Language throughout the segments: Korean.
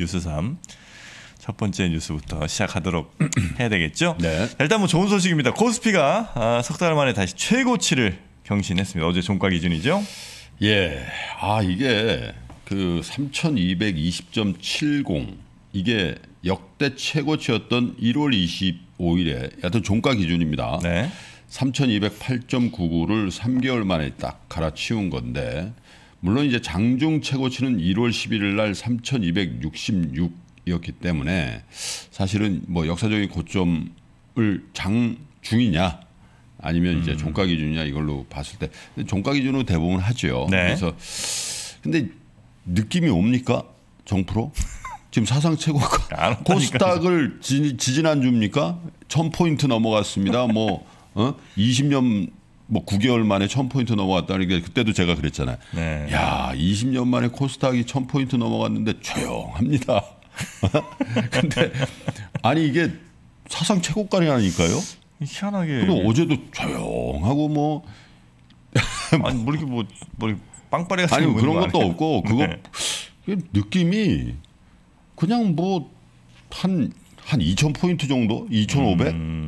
뉴스 3. 첫 번째 뉴스부터 시작하도록 해야 되겠죠? 네. 일단 뭐 좋은 소식입니다. 코스피가 아, 석 달 만에 다시 최고치를 경신했습니다. 어제 종가 기준이죠? 예. 아, 이게 그3220.70 이게 역대 최고치였던 1월 25일에 여튼 종가 기준입니다. 네. 3208.99를 3개월 만에 딱 갈아치운 건데 물론 이제 장중 최고치는 1월 11일 날 3,266이었기 때문에 사실은 뭐 역사적인 고점을 장중이냐 아니면 이제 음. 종가 기준이냐 이걸로 봤을 때 종가 기준으로 대부분 하죠. 네. 그래서 근데 느낌이 옵니까? 정프로? 지금 사상 최고가 코스닥을 지, 지난 주입니까? 1000포인트 넘어갔습니다. 뭐 어? 20년 뭐 9개월 만에 1000포인트 넘어갔다는 게 그때도 제가 그랬잖아요. 네. 야, 20년 만에 코스닥이 1000포인트 넘어갔는데 조용합니다. 근데 아니 이게 사상 최고가아니니까요 희한하게. 그리 어제도 조용하고 뭐 아니 뭐 이렇게 뭐, 뭐 빵빠레 같은 아니 그런 것도 아니야? 없고 그거 네. 그 느낌이 그냥 뭐 한한 한2,000 포인트 정도, 2,500. 음.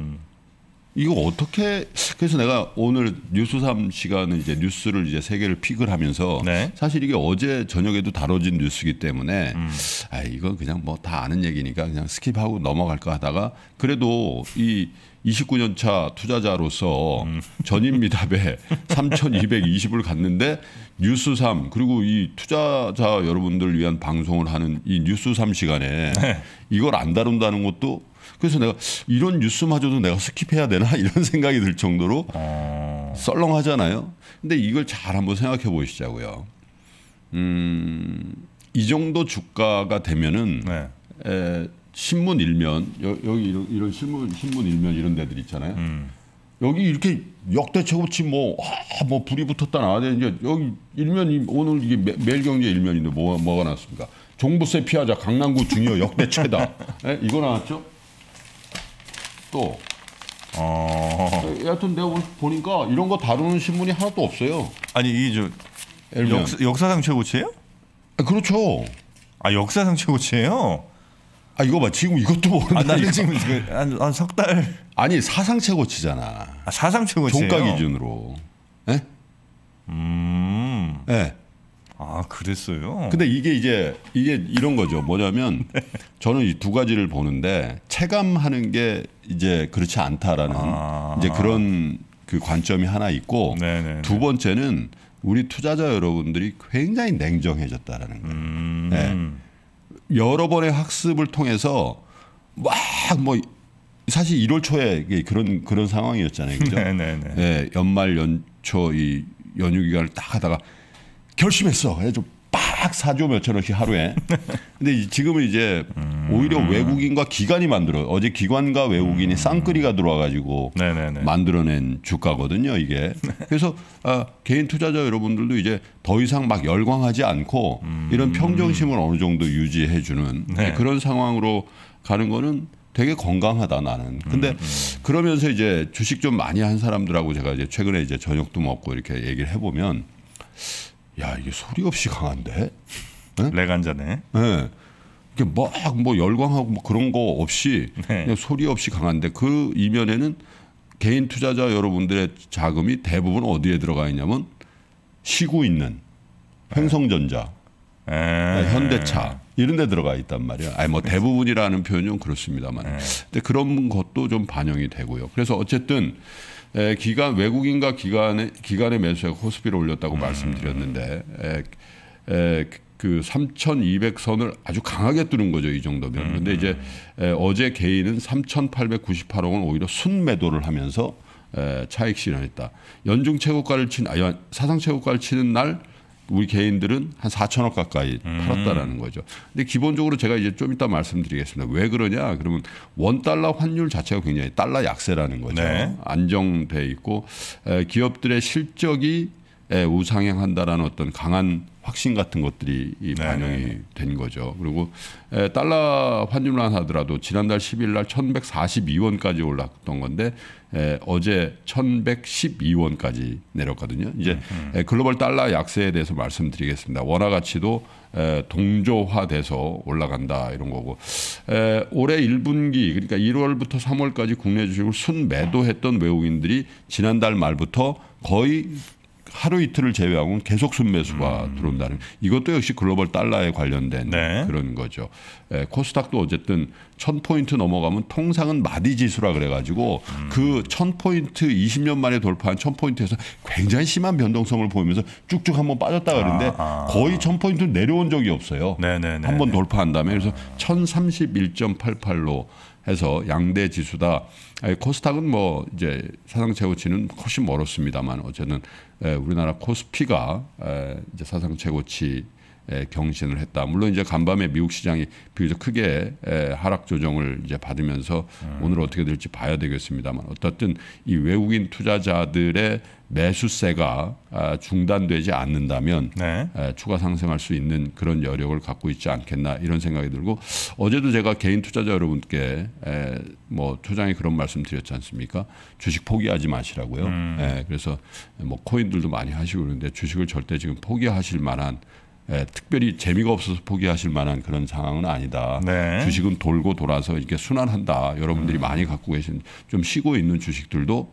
이거 어떻게 그래서 내가 오늘 뉴스삼 시간은 이제 뉴스를 이제 세 개를 픽을 하면서 네. 사실 이게 어제 저녁에도 다뤄진 뉴스이기 때문에 음. 아 이건 그냥 뭐 다 아는 얘기니까 그냥 스킵하고 넘어갈까 하다가 그래도 이 29년 차 투자자로서 음. 전임미답에 3,220을 갔는데 뉴스삼 그리고 이 투자자 여러분들 위한 방송을 하는 이 뉴스삼 시간에 네. 이걸 안 다룬다는 것도 그래서 내가 이런 뉴스마저도 내가 스킵해야 되나 이런 생각이 들 정도로 아... 썰렁하잖아요. 근데 이걸 잘 한번 생각해 보시자고요. 음, 이 정도 주가가 되면은 네. 에, 신문 일면 여, 여기 이런, 이런, 신문 신문 일면 이런 데들 있잖아요. 음. 여기 이렇게 역대 최고치 뭐뭐 아, 뭐 불이 붙었다 나와야 되는데 여기 일면이 오늘 이게 매, 일경제 일면인데 뭐 뭐가 나왔습니까? 종부세 피하자 강남구 중요 역대 최다. 에? 이거 나왔죠? 또 어. 예, 여튼 내가 보니까 이런 거 다루는 신문이 하나도 없어요. 아니 이저 역, 역사상 최고치예요? 아, 그렇죠. 아 역사상 최고치예요? 아 이거 봐 지금 이것도 모르는데 아, 이거, 지금 그, 한석달 아니 사상 최고치잖아. 아, 사상 최고치 종가 기준으로. 예? 음. 예. 아 그랬어요. 근데 이게 이제 이게 이런 거죠. 뭐냐면 네. 저는 이 두 가지를 보는데 체감하는 게 이제 그렇지 않다라는 아. 이제 그런 그 관점이 하나 있고 네네네. 네, 네. 두 번째는 우리 투자자 여러분들이 굉장히 냉정해졌다라는 거예요. 음. 네. 여러 번의 학습을 통해서 막 뭐 사실 1월 초에 그런 그런 상황이었잖아요. 그죠? 네 네, 연말 연초 이 연휴 기간을 딱 하다가 결심했어. 그래서 빡 사줘 몇천 원씩 하루에. 근데 지금은 이제 오히려 음. 외국인과 기관이 만들어. 어제 기관과 외국인이 음. 쌍끌이가 들어와가지고 네네네. 만들어낸 주가거든요. 이게. 그래서 아, 개인 투자자 여러분들도 이제 더 이상 막 열광하지 않고 음. 이런 평정심을 어느 정도 유지해주는 네. 네. 그런 상황으로 가는 거는 되게 건강하다 나는. 근데 음, 음. 그러면서 이제 주식 좀 많이 한 사람들하고 제가 이제 최근에 이제 저녁도 먹고 이렇게 얘기를 해보면 야 이게 소리 없이 강한데? 네? 레간자네. 네. 이게 막 뭐 열광하고 뭐 그런 거 없이 네. 그냥 소리 없이 강한데 그 이면에는 개인 투자자 여러분들의 자금이 대부분 어디에 들어가 있냐면 쉬고 있는 횡성전자, 네. 아, 네. 현대차 이런 데 들어가 있단 말이야. 아니 뭐 대부분이라는 표현은 그렇습니다만. 네. 근데 그런 것도 좀 반영이 되고요. 그래서 어쨌든 에, 기간 외국인과 기관의 기관의 매수에 호스피를 올렸다고 음. 말씀드렸는데 에, 에, 그 3,200선을 아주 강하게 뚫은 거죠 이 정도면. 음. 근데 이제 에, 어제 개인은 3,898억은 오히려 순매도를 하면서 에, 차익 실현했다. 연중 최고가를 친 아, 연, 사상 최고가를 치는 날 우리 개인들은 한 4천억 가까이 팔았다라는 거죠. 근데 기본적으로 제가 이제 좀 이따 말씀드리겠습니다. 왜 그러냐? 그러면 원 달러 환율 자체가 굉장히 달러 약세라는 거죠. 네. 안정돼 있고 기업들의 실적이 우상향한다라는 어떤 강한 확신 같은 것들이 네, 반영이 네된 네. 거죠. 그리고 달러 환율만 하더라도 지난달 10일 날 1,142원까지 올랐던 건데 에, 예, 어제 1,112원까지 내렸거든요. 이제 에, 음. 예, 글로벌 달러 약세에 대해서 말씀드리겠습니다. 원화 가치도 에, 예, 동조화돼서 올라간다 이런 거고 에, 올해 1분기 그러니까 1월부터 3월까지 국내 주식을 순매도했던 외국인들이 지난달 말부터 거의 하루 이틀을 제외하고는 계속 순매수가 음. 들어온다는 이것도 역시 글로벌 달러에 관련된 네. 그런 거죠. 예, 코스닥도 어쨌든 천포인트 넘어가면 통상은 마디 지수라 그래가지고 음. 그천 포인트 20년 만에 돌파한 천포인트에서 굉장히 심한 변동성을 보이면서 쭉쭉 한번 빠졌다 그러는데 아, 아. 거의 천포인트 내려온 적이 없어요. 네, 네, 네, 한번 돌파한 다음에 그래서 천삼십일점팔팔로 해서 양대 지수다. 코스닥은 뭐 이제 사상 최고치는 훨씬 멀었습니다만 어쨌든 우리나라 코스피가 이제 사상 최고치 경신을 했다. 물론 이제 간밤에 미국 시장이 비교적 크게 하락 조정을 이제 받으면서 음. 오늘 어떻게 될지 봐야 되겠습니다만 어떻든 이 외국인 투자자들의 매수세가 아, 중단되지 않는다면 네. 추가 상승할 수 있는 그런 여력을 갖고 있지 않겠나 이런 생각이 들고 어제도 제가 개인 투자자 여러분께 뭐 초장에 그런 말씀 드렸지 않습니까? 주식 포기하지 마시라고요. 음. 그래서 뭐 코인들도 많이 하시고 그러는데 주식을 절대 지금 포기하실 만한 예, 특별히 재미가 없어서 포기하실 만한 그런 상황은 아니다. 네. 주식은 돌고 돌아서 이렇게 순환한다. 여러분들이 음. 많이 갖고 계신 좀 쉬고 있는 주식들도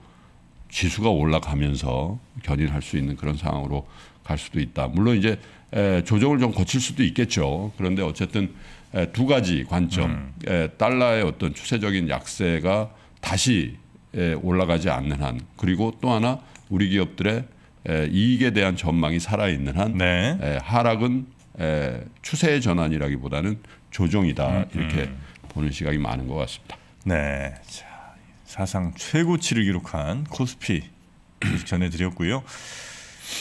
지수가 올라가면서 견인할 수 있는 그런 상황으로 갈 수도 있다. 물론 이제 에, 조정을 좀 거칠 수도 있겠죠. 그런데 어쨌든 에, 두 가지 관점, 음. 에, 달러의 어떤 추세적인 약세가 다시 에, 올라가지 않는 한, 그리고 또 하나 우리 기업들의 예, 이익에 대한 전망이 살아있는 한 네. 예, 하락은 예, 추세의 전환이라기보다는 조정이다 음, 이렇게 음. 보는 시각이 많은 것 같습니다. 네, 자, 사상 최고치를 기록한 코스피 전해드렸고요.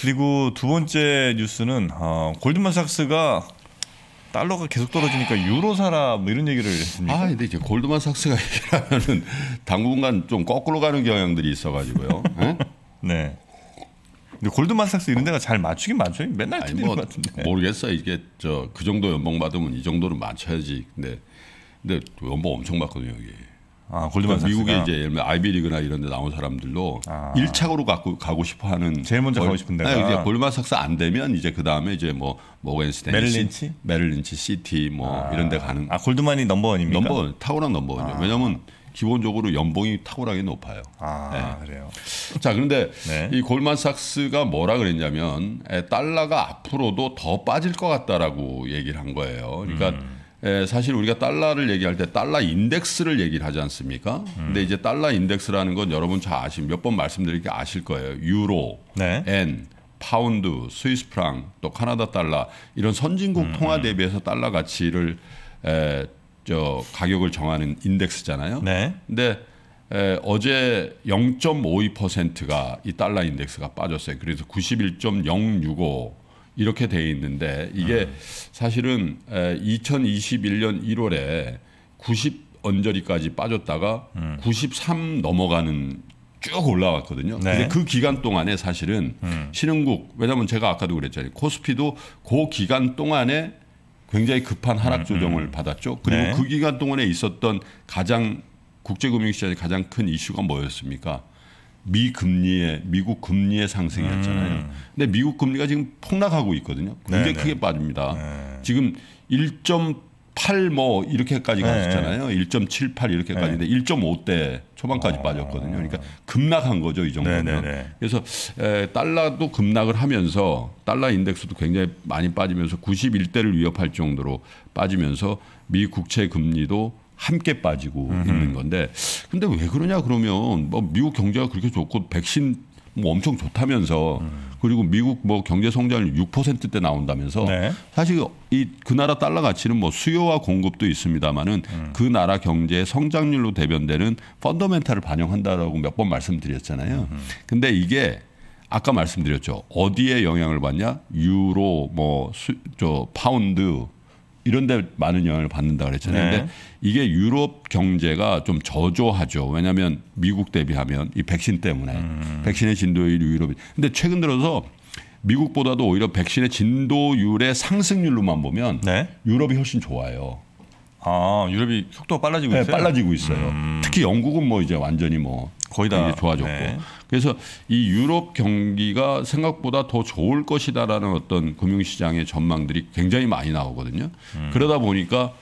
그리고 두 번째 뉴스는 어, 골드만삭스가 달러가 계속 떨어지니까 유로 사라 뭐 이런 얘기를 했습니까? 아, 근데 이제 골드만삭스가 얘기하면은 당분간 좀 거꾸로 가는 경향들이 있어가지고요. 네. 근데 골드만삭스 이런 데가 잘 맞추긴 맞춰요. 맨날 틀리는 뭐, 것 같은데. 모르겠어 이게 저 그 정도 연봉 받으면 이 정도로 맞춰야지. 근데 근데 연봉 엄청 받거든요 여기. 아, 골드만삭스 그러니까 미국에 이제 예를 들면 아이비리그나 이런 데 나온 사람들로 아. 1차로 갖고 가고 싶어 하는 제일 먼저 가고 싶은 데가 아 이제 골드만삭스 안 되면 이제 그다음에 이제 뭐 모건 스탠리 메릴린치 메릴린치 시티 뭐 아. 이런 데 가는 아 골드만이 넘버원입니까? 넘버원 타고난 넘버원이요. 아. 왜냐면 하 기본적으로 연봉이 탁월하게 높아요. 아 네. 그래요. 자 그런데 네. 이 골만삭스가 뭐라 그랬냐면 달러가 앞으로도 더 빠질 것 같다라고 얘기를 한 거예요. 그러니까 음. 에, 사실 우리가 달러를 얘기할 때 달러 인덱스를 얘기를 하지 않습니까? 음. 근데 이제 달러 인덱스라는 건 여러분 잘 아시 몇번 말씀드릴 게 아실 거예요. 유로, 네. 엔, 파운드, 스위스 프랑, 또 카나다 달러 이런 선진국 음. 통화 음. 대비해서 달러 가치를 에, 저 가격을 정하는 인덱스잖아요. 네. 근데 에, 어제 0.52%가 이 달러 인덱스가 빠졌어요. 그래서 91.065 이렇게 돼 있는데 이게 음. 사실은 에, 2021년 1월에 90 언저리까지 빠졌다가 음. 93 넘어가는 쭉 올라왔거든요. 네. 근데 그 기간 동안에 사실은 음. 신흥국 왜냐하면 제가 아까도 그랬잖아요. 코스피도 그 기간 동안에 굉장히 급한 하락 음, 조정을 음, 음. 받았죠. 그리고 네. 그 기간 동안에 있었던 가장 국제금융시장의 가장 큰 이슈가 뭐였습니까? 미 금리의 미국 금리의 상승이었잖아요. 음. 근데 미국 금리가 지금 폭락하고 있거든요. 굉장히 네네. 크게 네. 빠집니다. 네. 지금 8뭐 이렇게까지 네. 갔었잖아요. 네. 1.78 이렇게까지인데 네. 1.5대 초반까지 아. 빠졌거든요. 그러니까 급락한 거죠 이 정도면. 네네네. 네, 네. 그래서 에, 달러도 급락을 하면서 달러 인덱스도 굉장히 많이 빠지면서 91대를 위협할 정도로 빠지면서 미 국채 금리도 함께 빠지고 음흠. 있는 건데 근데 왜 그러냐 그러면 뭐 미국 경제가 그렇게 좋고 백신 뭐 엄청 좋다면서 음. 그리고 미국 뭐 경제 성장률 6%대 나온다면서 네. 사실 이 그 나라 달러 가치는 뭐 수요와 공급도 있습니다만은 음. 그 나라 경제 성장률로 대변되는 펀더멘탈을 반영한다라고 몇 번 말씀드렸잖아요. 음. 근데 이게 아까 말씀드렸죠. 어디에 영향을 받냐? 유로, 뭐, 저, 파운드, 이런 데 많은 영향을 받는다 그랬잖아요. 네. 근데 이게 유럽 경제가 좀 저조하죠. 왜냐하면 미국 대비하면 이 백신 때문에 음. 백신의 진도율이 유럽이. 근데 최근 들어서 미국보다도 오히려 백신의 진도율의 상승률로만 보면 네? 유럽이 훨씬 좋아요. 아 유럽이 속도가 빨라지고 네, 있어요. 네, 빨라지고 있어요. 음. 특히 영국은 뭐 이제 완전히 뭐 거의 다 좋아졌고 네. 그래서 이 유럽 경기가 생각보다 더 좋을 것이다라는 어떤 금융시장의 전망들이 굉장히 많이 나오거든요. 음. 그러다 보니까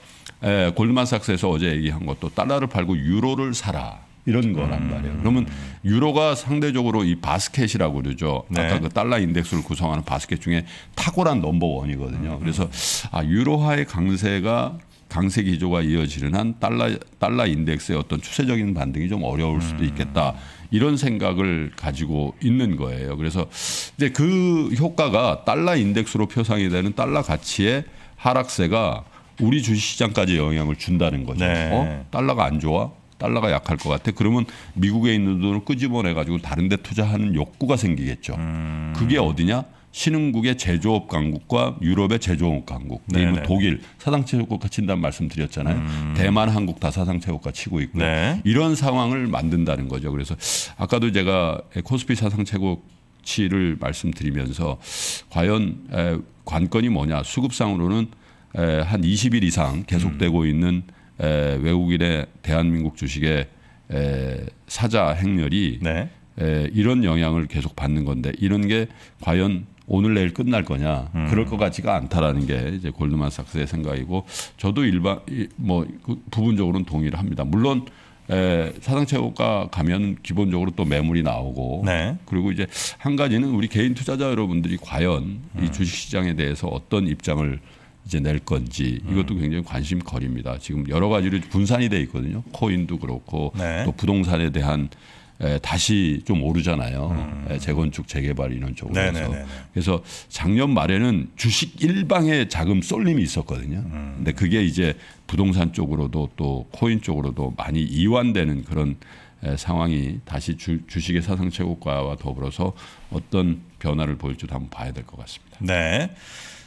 에, 예, 골드만삭스에서 어제 얘기한 것도 달러를 팔고 유로를 사라. 이런 거란 음. 말이에요. 그러면 유로가 상대적으로 이 바스켓이라고 그러죠. 네. 아까 그 달러 인덱스를 구성하는 바스켓 중에 탁월한 넘버원이거든요. 그래서 아, 유로화의 강세가 강세 기조가 이어지는 한 달러 달러 인덱스의 어떤 추세적인 반등이 좀 어려울 수도 음. 있겠다. 이런 생각을 가지고 있는 거예요. 그래서 이제 그 효과가 달러 인덱스로 표상이 되는 달러 가치의 하락세가 우리 주식시장까지 영향을 준다는 거죠. 네. 어? 달러가 안 좋아? 달러가 약할 것 같아. 그러면 미국에 있는 돈을 끄집어내 가지고 다른 데 투자하는 욕구가 생기겠죠. 음. 그게 어디냐? 신흥국의 제조업 강국과 유럽의 제조업 강국 네이고 네네. 독일 사상 최고가 친다는 말씀드렸잖아요. 음. 대만, 한국 다 사상 최고가 치고 있고 네. 이런 상황을 만든다는 거죠. 그래서 아까도 제가 코스피 사상 최고치를 말씀드리면서 과연 관건이 뭐냐 수급상으로는 한 20일 이상 계속되고 음. 있는 외국인의 대한민국 주식의 사자 행렬이 네. 에, 이런 영향을 계속 받는 건데 이런 게 과연 오늘 내일 끝날 거냐 음. 그럴 것 같지가 않다라는 게 이제 골드만삭스의 생각이고 저도 일반 뭐 그 부분적으로는 동의를 합니다. 물론 에, 사상최고가 가면 기본적으로 또 매물이 나오고 네. 그리고 이제 한 가지는 우리 개인 투자자 여러분들이 과연 음. 이 주식시장에 대해서 어떤 입장을 이제 낼 건지 이것도 음. 굉장히 관심거리입니다. 지금 여러 가지로 분산이 돼 있거든요. 코인도 그렇고 네. 또 부동산에 대한 예, 다시 좀 오르잖아요. 음. 예, 재건축 재개발 이런 쪽으로 해서. 네, 네, 네, 그래서 작년 말에는 주식 일방의 자금 쏠림이 있었거든요. 음. 근데 그게 이제 부동산 쪽으로도 또 코인 쪽으로도 많이 이완되는 그런 예, 상황이 다시 주, 주식의 사상 최고가와 더불어서 어떤 변화를 보일지도 한번 봐야 될 것 같습니다. 네.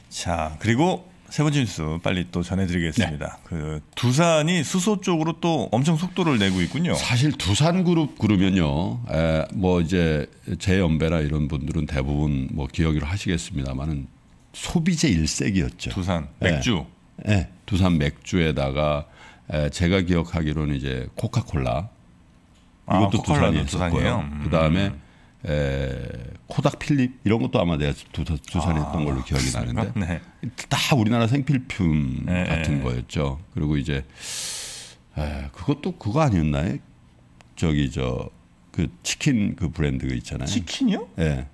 자, 그리고 세 번째 뉴스 빨리 또 전해드리겠습니다. 네. 그 두산이 수소 쪽으로 또 엄청 속도를 내고 있군요. 사실 두산 그룹 그러면요, 에, 뭐 이제 제 연배라 이런 분들은 대부분 뭐 기억을 하시겠습니다만은 소비재 일색이었죠. 두산 네. 맥주. 예, 두산 맥주에다가 에, 제가 기억하기로는 이제 코카콜라. 아, 이것도 아, 두산이 두산이었요 음. 그 다음에 에, 코닥 필립 이런 것도 아마 내가 두, 두 살이었던 아, 걸로 기억이 나는데 네. 다 우리나라 생필품 네, 같은 네. 거였죠. 그리고 이제 에, 그것도 그거 아니었나요? 저기 저 그 치킨 그 브랜드 가 그 있잖아요. 치킨이 예.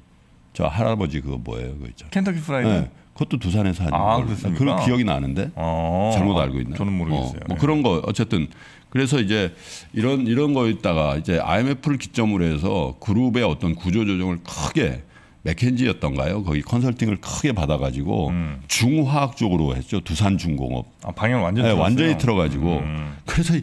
저 할아버지 그거 뭐예요? 그있잖 켄터키 프라이드. 예. 그것도 두산에서 하는 아, 아 그런 기억이 나는데 아, 잘못 알고 있나? 저는 모르겠어요. 어, 뭐 그런 네. 거 어쨌든 그래서 이제 이런 이런 거에다가 이제 IMF를 기점으로 해서 그룹의 어떤 구조 조정을 크게 맥켄지였던가요? 거기 컨설팅을 크게 받아가지고 음. 중화학 쪽으로 했죠. 두산 중공업. 아, 방향 완전 네, 완전히 틀어가지고 음. 음. 그래서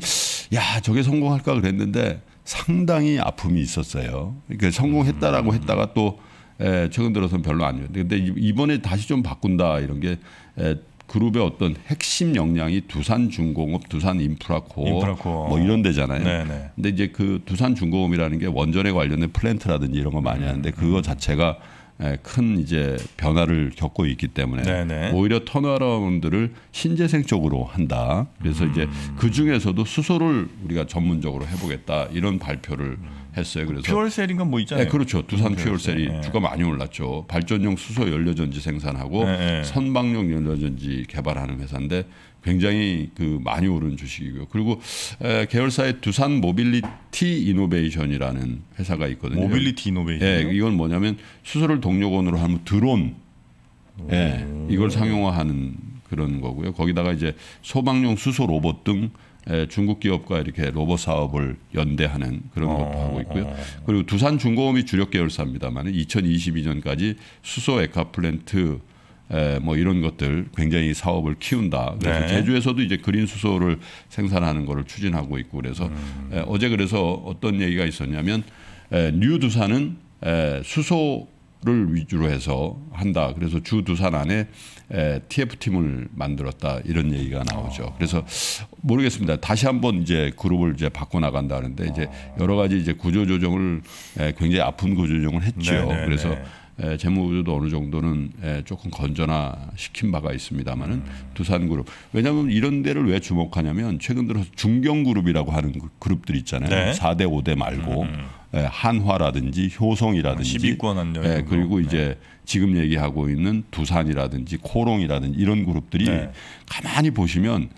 야 저게 성공할까 그랬는데 상당히 아픔이 있었어요. 그러니까 성공했다라고 음. 했다가 또 에, 예, 최근 들어서는 별로 안 좋은데 근데 이번에 다시 좀 바꾼다 이런 게 에, 예, 그룹의 어떤 핵심 역량이 두산 중공업, 두산 인프라코인프라코뭐 이런 데잖아요. 네네. 네. 근데 이제 그 두산 중공업이라는 게 원전에 관련된 플랜트라든지 이런 거 많이 하는데 음, 그거 음. 자체가 예, 큰 이제 변화를 겪고 있기 때문에 네네. 네. 오히려 턴어라운드를 신재생 쪽으로 한다. 그래서 이제 음. 그 중에서도 수소를 우리가 전문적으로 해보겠다 이런 발표를 음. 했어요. 그래서 퓨얼셀인가 뭐 있잖아요. 네, 그렇죠. 두산 음, 퓨얼셀이 퓨얼셀. 예. 주가 많이 올랐죠. 발전용 수소 연료전지 생산하고 예, 예. 선박용 연료전지 개발하는 회사인데 굉장히 그 많이 오른 주식이고요. 그리고 에, 계열사의 두산 모빌리티 이노베이션이라는 회사가 있거든요. 모빌리티 이노베이션. 예, 이건 뭐냐면 수소를 동력원으로 하면 드론 예, 이걸 상용화하는 그런 거고요. 거기다가 이제 소방용 수소 로봇 등 예, 중국 기업과 이렇게 로봇 사업을 연대하는 그런 어, 것도 하고 있고요. 어, 어. 그리고 두산 중공업이 주력 계열사입니다만 2022년까지 수소 에카 플랜트 뭐 이런 것들 굉장히 사업을 키운다. 그래서 네. 제주에서도 이제 그린 수소를 생산하는 것을 추진하고 있고 그래서 음. 어제 그래서 어떤 얘기가 있었냐면 뉴 두산은 수소 를 위주로 해서 한다. 그래서 주 두산 안에 TF 팀을 만들었다 이런 얘기가 나오죠. 그래서 모르겠습니다. 다시 한번 이제 그룹을 이제 바꿔 나간다는데 이제 여러 가지 이제 구조 조정을 굉장히 아픈 구조 조정을 했죠. 네네네. 네, 그래서 네. 에, 예, 재무부도 어느 정도는 에, 예, 조금 건전화 시킨 바가 있습니다만은 음. 두산그룹 왜냐하면 이런 데를 왜 주목하냐면 최근 들어서 중견그룹이라고 하는 그 그룹들 있잖아요 네. 4대 5대 말고 음. 에, 음. 예, 한화라든지 효성이라든지 10위권 안요 그리고 이제 네. 지금 얘기하고 있는 두산이라든지 코롱이라든지 이런 그룹들이 네. 가만히 보시면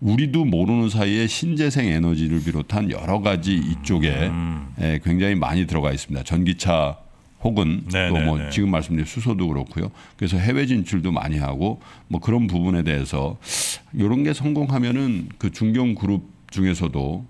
우리도 모르는 사이에 신재생 에너지를 비롯한 여러 가지 이쪽에 음. 에, 굉장히 많이 들어가 있습니다. 전기차 혹은 네, 또뭐 네, 네. 지금 말씀드린 수소도 그렇고요. 그래서 해외 진출도 많이 하고 뭐 그런 부분에 대해서 이런 게 성공하면은 그 중견 그룹 중에서도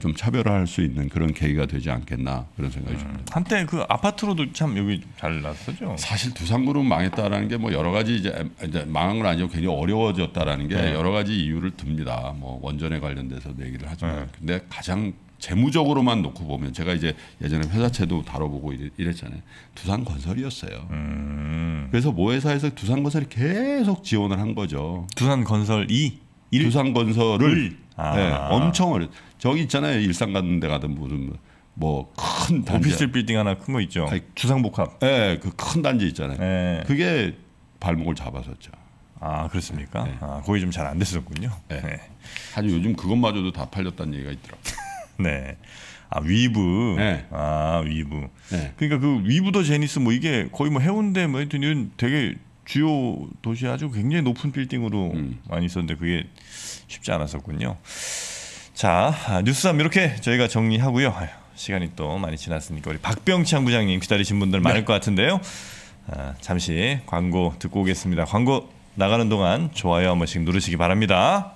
좀 차별화할 수 있는 그런 계기가 되지 않겠나 그런 생각이 듭니다. 음, 한때 그 아파트로도 참 여기 잘 났었죠. 사실 두산그룹 망했다라는 게 뭐 여러 가지 이제, 이제 망한 건 아니고 굉장히 어려워졌다라는 게 네. 여러 가지 이유를 듭니다. 뭐 원전에 관련돼서 얘기를 하지만 네. 근데 가장 재무적으로만 놓고 보면 제가 이제 예전에 회사채도 다뤄보고 이랬잖아요. 두산건설이었어요. 음. 그래서 모회사에서 두산건설이 계속 지원을 한 거죠. 두산건설 2? 1? 두산건설을 예, 아. 네, 엄청 어려. 저기 있잖아요. 일산 가는 데 가든 무슨 뭐큰 뭐 단지 오피스 빌딩 하나 큰 거 있죠. 아니, 주상복합. 네, 예, 그 큰 단지 있잖아요. 네. 그게 발목을 잡았었죠. 아 그렇습니까? 네. 아 거기 좀 잘 안 됐었군요. 네. 네. 아니 요즘 그것마저도 다 팔렸다는 얘기가 있더라고요. 네. 아 위브. 네. 아 위브. 네. 그러니까 그 위브더 제니스 뭐 이게 거의 뭐 해운대 뭐 하여튼 되게 주요 도시 아주 굉장히 높은 빌딩으로 음. 많이 있었는데 그게 쉽지 않았었군요. 자 아, 뉴스 함 이렇게 저희가 정리하고요. 시간이 또 많이 지났으니까 우리 박병창 부장님 기다리신 분들 많을 네. 것 같은데요. 아, 잠시 광고 듣고 오겠습니다. 광고 나가는 동안 좋아요 한 번씩 누르시기 바랍니다.